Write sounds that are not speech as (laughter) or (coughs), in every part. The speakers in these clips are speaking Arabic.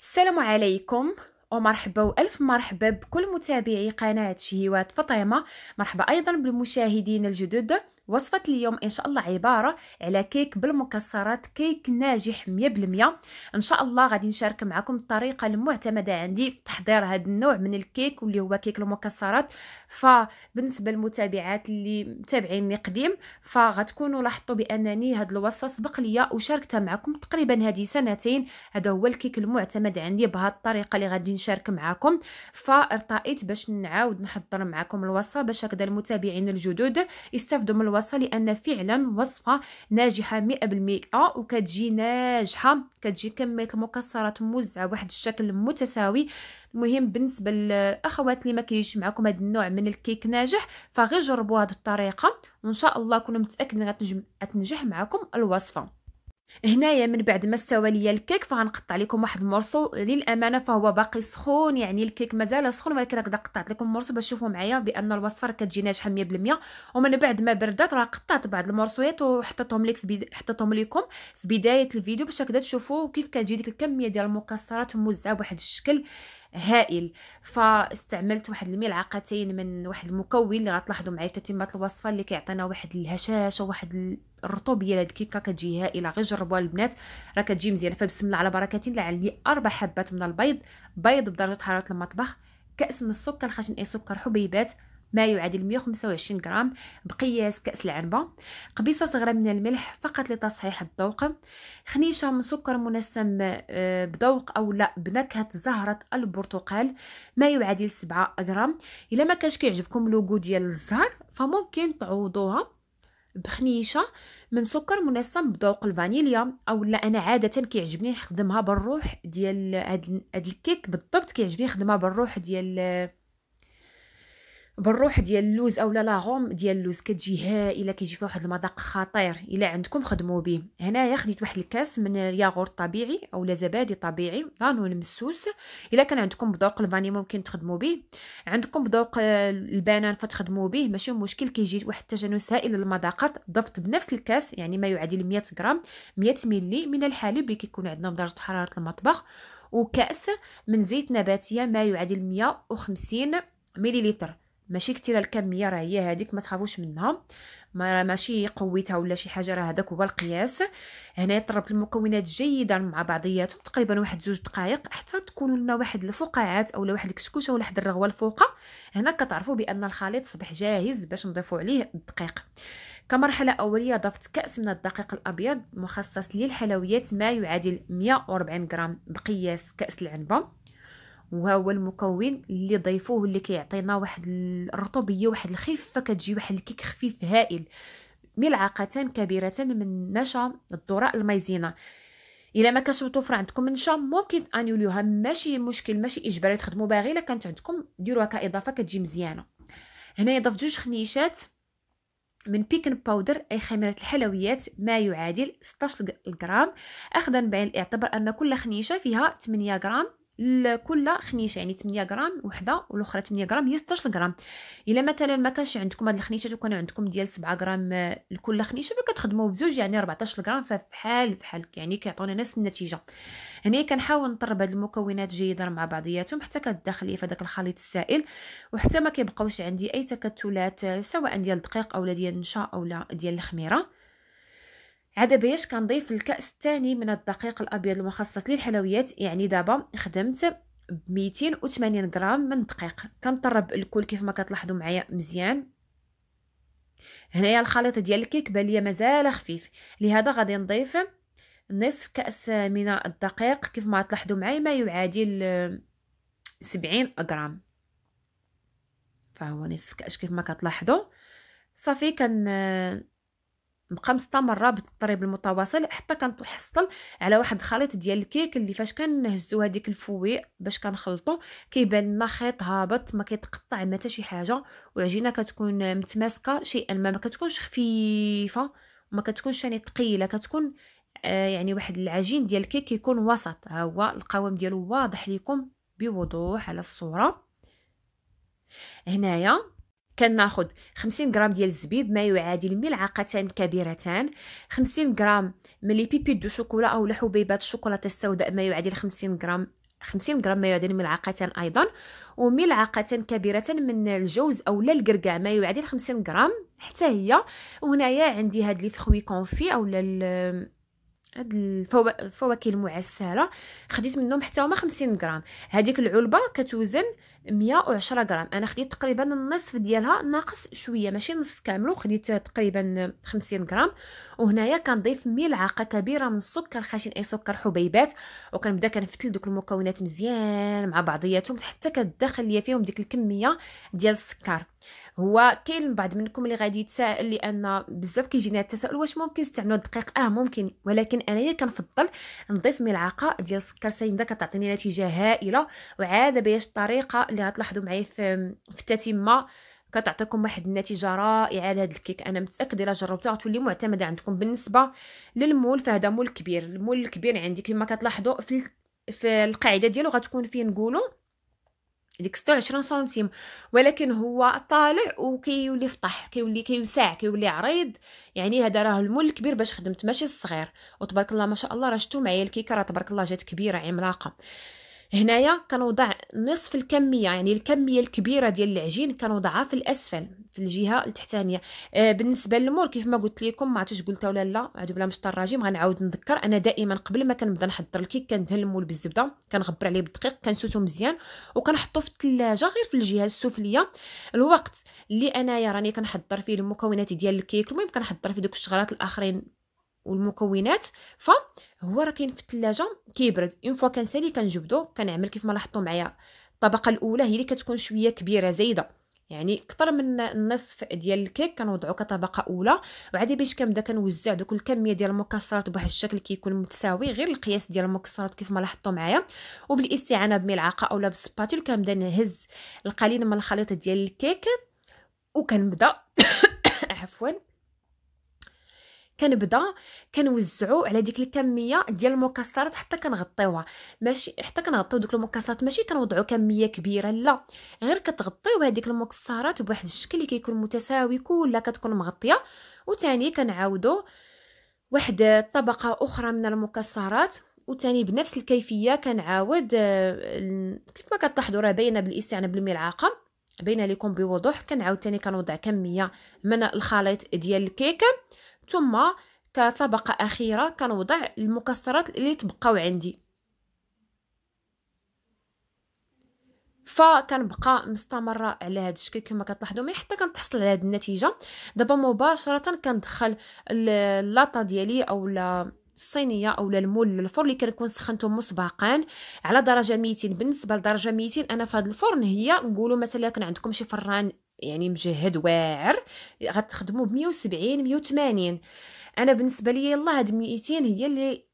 السلام عليكم ومرحبا والف مرحبا بكل متابعي قناه شهيوات فطيمه مرحبا ايضا بالمشاهدين الجدد وصفة اليوم إن شاء الله عبارة على كيك بالمكسرات كيك ناجح 100% إن شاء الله غادي نشارك معكم الطريقة المعتمدة عندي في تحضير هذا النوع من الكيك واللي هو كيك المكسرات فبالنسبة للمتابعات اللي متابعيني قديم فغتكونوا لاحظتوا بأنني هاد الوصفة سبق ليا وشاركتها معكم تقريبا هذه سنتين هذا هو الكيك المعتمد عندي بهذه الطريقة اللي غادي نشارك معكم فارتقيت باش نعاود نحضر معكم الوصفة باش هكذا المتابعين الجدد يستافدوا من الوصفة الوصفة لأن فعلا وصفة ناجحة مئة بالمئة آه، وكتجي ناجحة كتجي كمية المكسرات موزعة بواحد الشكل متساوي المهم بالنسبة للأخوات اللي ما كيجيش معكم هذا النوع من الكيك ناجح فغير جربوا هذه الطريقة وإن شاء الله كونوا متأكدين غتنجح معكم الوصفة هنايا من بعد ما استوى ليا الكيك فغنقطع لكم واحد المورصو للامانه فهو باقي سخون يعني الكيك مازال سخون ولكن هكذا قطعت لكم المرصو باش تشوفوا معايا بان الوصفه راه كتجي ناجحه 100% ومن بعد ما بردات راه قطعت بعض المورصويات وحطيتهم لك في حطيتهم لكم في بدايه الفيديو باش هكذا تشوفوا كيف كتجي ديك الكميه ديال المكسرات موزعه بواحد الشكل هائل فاستعملت واحد الملعقتين من واحد المكون اللي غتلاحظوا معايا في تتمه الوصفه اللي كيعطينا واحد الهشاشه واحد الرطوبيه لهاد الكيكه كتجي هائله غير جربوها البنات راه كتجي مزيانه فبسم الله على بركه الله عندي اربع حبات من البيض بيض بدرجه حراره المطبخ كاس من السكر خشن اي سكر حبيبات ما يعادل 125 غرام بقياس كأس العنبة قبيصة صغيرة من الملح فقط لتصحيح الذوق خنيشة من سكر منسم آه، بذوق أو لا بنكهة زهرة البرتقال ما يعادل 7 غرام إلا ما كانش كيعجبكم لوغو ديال الزهر فممكن تعوضوها بخنيشه من سكر منسم بذوق الفانيليا او لا انا عاده كيعجبني نخدمها بالروح ديال هاد الكيك بالضبط كيعجبني نخدمها بالروح ديال آه، بالروح ديال اللوز اولا لاغوم ديال اللوز كتجي هائله كيجي فيها واحد المذاق خطير الا عندكم خدموا به هنايا خديت واحد الكاس من الياغورت طبيعي اولا زبادي طبيعي دانون مسوس الا كان عندكم بذوق الفاني ممكن تخدموا به عندكم بذوق آه، البنان فتخدموا به ماشي مشكل كيجي واحد التجانس هائل للمذاقات ضفت بنفس الكاس يعني ما يعادل 100 غرام 100 ملي من الحليب اللي كيكون عندنا بدرجه حراره المطبخ وكاس من زيت نباتيه ما يعادل 150 مليلتر ماشي كثير الكميه راه هي هذيك ما تخافوش منها ما ماشي قويتها ولا شي حاجه راه هذاك هو القياس هنا يطرب المكونات جيدا مع بعضياتهم تقريبا واحد زوج دقائق حتى تكون لنا واحد الفقاعات اولا واحد الكسكوشه ولا واحد الرغوه الفوقه هنا كتعرفوا بان الخليط صبح جاهز باش نضيفوا عليه الدقيق كمرحله اوليه ضفت كاس من الدقيق الابيض مخصص للحلويات ما يعادل 140 غرام بقياس كاس العنبه وهو المكون اللي ضيفوه اللي كيعطينا واحد الرطوبيه واحد الخفه كتجي واحد الكيك خفيف هائل ملعقتان كبيرتان من نشا الذره المايزينا الا ما كانش متوفر عندكم النشا ممكن انيوليوها ماشي مشكل ماشي اجباري تخدموا باغي الا كانت عندكم ديروها كاضافه كتجي مزيانه هنا يضاف جوج خنيشات من بيكن باودر أي خميرة الحلويات ما يعادل 16 غرام أخذا بعين الاعتبار أن كل خنيشة فيها 8 غرام كل خنيشه يعني 8 غرام وحده والاخرى 8 غرام هي 16 غرام الا مثلا ما كانش عندكم هاد الخنيشات وكان عندكم ديال 7 غرام آه، لكل خنيشه فكتخدموا بزوج يعني 14 غرام فحال فحال يعني كيعطونا نفس النتيجه هنا كنحاول نطرب هاد المكونات جيدا مع بعضياتهم حتى كتدخل في هذاك الخليط السائل وحتى ما كيبقاوش عندي اي تكتلات آه، سواء ديال الدقيق اولا ديال النشا اولا ديال الخميره عاد باش كنضيف الكاس الثاني من الدقيق الابيض المخصص للحلويات يعني دابا خدمت ب 280 غرام من الدقيق كنطرب الكل كيف ما كتلاحظوا معايا مزيان هنايا الخليط ديال الكيك بان ليا مازال خفيف لهذا غادي نضيف نصف كاس من الدقيق كيف ما تلاحظوا معايا ما يعادل 70 آه، غرام فهو نصف كاس كيف ما كتلاحظوا صافي كن آه، بقى مستمره بالطريب المتواصل حتى كنتحصل على واحد الخليط ديال الكيك اللي فاش كنهزو هديك الفوي باش كنخلطو كيبان لنا خيط هابط ما كيتقطع ما حتى شي حاجه وعجينه كتكون متماسكه شيئا ما ما كتكونش خفيفه وما كتكونش يعني ثقيله كتكون آه يعني واحد العجين ديال الكيك كيكون وسط ها هو القوام ديالو واضح ليكم بوضوح على الصوره هنايا كناخذ 50 غرام ديال الزبيب ما يعادل ملعقتين كبيرتان 50 غرام من لي بيبي دو شوكولا او حبيبات الشوكولاته السوداء ما يعادل 50 غرام 50 غرام ما يعادل ملعقتين ايضا وملعقه كبيره من الجوز او لا القرقع ما يعادل 50 غرام حتى هي وهنايا عندي هاد لي فخوي كونفي او هاد الفواكه المعسله خديت منهم حتى هما 50 غرام هذيك العلبه كتوزن 110 غرام انا خديت تقريبا النصف ديالها ناقص شويه ماشي نص كامل وخديت تقريبا 50 غرام وهنايا كنضيف ملعقه كبيره من السكر خشن اي سكر حبيبات وكنبدا كنفتل دوك المكونات مزيان مع بعضياتهم حتى كتدخل ليا فيهم ديك الكميه ديال السكر هو كاين بعض منكم اللي غادي يتساءل لان بزاف كيجينا التساؤل واش ممكن نستعملوا الدقيق اه ممكن ولكن انايا كنفضل نضيف ملعقه ديال السكر ساينده كتعطيني نتيجه هائله وعاده باش الطريقه اللي غتلاحظوا معايا في في التتمه كتعطيكم واحد النتيجه رائعه لهذا الكيك انا متاكده الا جربتوه غتولي معتمده عندكم بالنسبه للمول فهذا مول كبير المول الكبير عندي كما كتلاحظوا في في القاعده ديالو غتكون فين نقولوا ديك 26 سنتيم ولكن هو طالع وكيولي فطح كيولي كيوسع كيولي عريض يعني هذا راه المول الكبير باش خدمت ماشي الصغير وتبارك الله ما شاء الله راه شفتو معايا الكيكه راه تبارك الله جات كبيره عملاقه هنايا كنوضع نصف الكميه يعني الكميه الكبيره ديال العجين كنوضعها في الاسفل في الجهه التحتانيه آه بالنسبه للمور كيف ما قلت لكم ما عرفتش قلتها ولا لا عاد بلا مش الرجيم غنعاود نذكر انا دائما قبل ما كنبدا نحضر الكيك كندهن المول بالزبده كنغبر عليه بالدقيق كنسوتو مزيان وكنحطو في الثلاجه غير في الجهه السفليه الوقت اللي انايا راني كنحضر فيه المكونات ديال الكيك المهم كنحضر فيه دوك الشغلات الاخرين والمكونات فهو راه كاين في الثلاجه كيبرد اون فوا كنسالي كنجبدو كنعمل كيف ما لاحظتوا معايا الطبقه الاولى هي اللي كتكون شويه كبيره زايده يعني اكثر من النصف ديال الكيك كنوضعو كطبقه اولى وعادي باش كنبدا كنوزع دوك الكميه ديال المكسرات بواحد الشكل كيكون متساوي غير القياس ديال المكسرات كيف ما لاحظتوا معايا وبالاستعانه بملعقه اولا بسباتول كنبدا نهز القليل من الخليط ديال الكيك وكنبدا (coughs) عفوا كنبدا كنوزعو على ديك الكميه ديال المكسرات حتى كنغطيوها ماشي حتى كنغطيو دوك المكسرات ماشي كنوضعو كميه كبيره لا غير كتغطيو هذيك المكسرات بواحد الشكل اللي كيكون متساوي كلها كتكون مغطيه وثاني كنعاودو واحد طبقه اخرى من المكسرات وثاني بنفس الكيفيه كنعاود آه، كيف ما كتلاحظوا راه باينه بالاستعانه يعني بالملعقه باينه لكم بوضوح كنعاود ثاني كنوضع كميه من الخليط ديال الكيكه ثم كطبقة أخيرة كنوضع المكسرات اللي تبقاو عندي فكنبقى مستمره على هذا الشكل كما كتلاحظوا من حتى كنتحصل على هذه النتيجه دابا مباشره كندخل اللاطه ديالي اولا الصينيه اولا المول للفرن اللي كنكون سخنته مسبقا على درجه 200 بالنسبه لدرجه 200 انا في هذا الفرن هي نقولوا مثلا كان عندكم شي فران يعني مجهد واعر غتخدموا ب 170 180 انا بالنسبه لي يلا هاد 200 هي اللي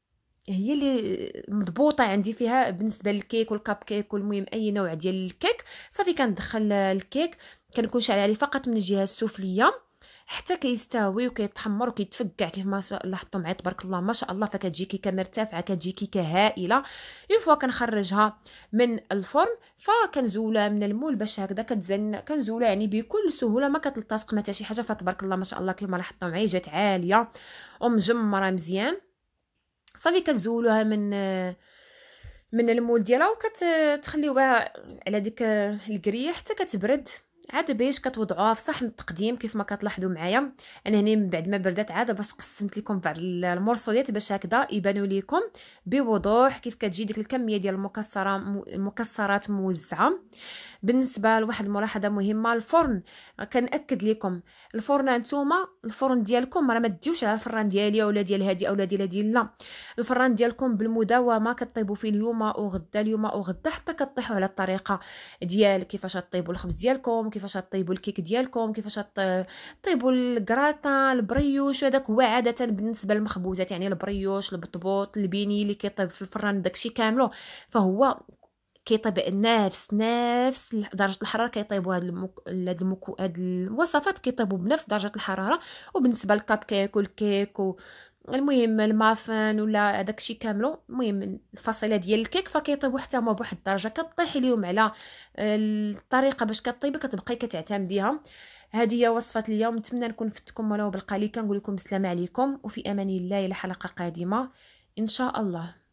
هي اللي مضبوطه عندي فيها بالنسبه للكيك والكاب كيك والمهم اي نوع ديال الكيك صافي كندخل الكيك كنكون شعل عليه فقط من الجهه السفليه حتى كيستاوي وكيتحمر وكيتفكع كيف ما لاحظتوا معايا تبارك الله ما شاء الله فكتجي كيكه مرتفعه كتجي كيكه هائله اون فوا كنخرجها من الفرن فكنزولها من المول باش هكذا كتزن كنزولها يعني بكل سهوله ما كتلتصق ما شي حاجه فتبارك الله ما شاء الله كيف ما لاحظتوا معايا جات عاليه ومجمره مزيان صافي كتزولوها من من المول ديالها وكتخليوها على ديك الكريه حتى كتبرد عاد البيج كتوضعوها في صحن التقديم كيف ما كتلاحظوا معايا انا هنا من بعد ما بردات عاد باش قسمت لكم بعض المرسولات باش هكذا يبانوا لكم بوضوح كيف كتجي ديك الكميه ديال المكسره المكسرات موزعه بالنسبه لواحد الملاحظه مهمه الفرن كنأكد لكم الفرن نتوما الفرن ديالكم راه ما ديوش على الفران ديالي ولا ديال هادي اولا ديال هادي لا الفران ديالكم بالمداومه كطيبوا فيه اليوم وغدا اليوم وغدا حتى كطيحوا على الطريقه ديال كيفاش طيبوا الخبز ديالكم كيفاش طيبوا الكيك ديالكم كيفاش طيبوا الكراتان البريوش هذاك هو عاده بالنسبه للمخبوزات يعني البريوش البطبوط البيني اللي كيطيب في الفران داكشي كامله فهو كيطيب نفس نفس درجه الحراره كيطيبوا هاد المك... هاد, المك... هاد الوصفات كيطيبوا بنفس درجه الحراره وبالنسبه للكاب كيك والكيك و... المهم المافن ولا هذاك الشيء كاملو المهم الفصيله ديال الكيك فكيطيبو حتى هما بواحد الدرجه كطيح ليهم على الطريقه باش كطيبي كتبقاي كتعتمديها هذه هي وصفه اليوم نتمنى نكون فدتكم ولو بالقليل كنقول لكم السلام عليكم وفي امان الله الى حلقه قادمه ان شاء الله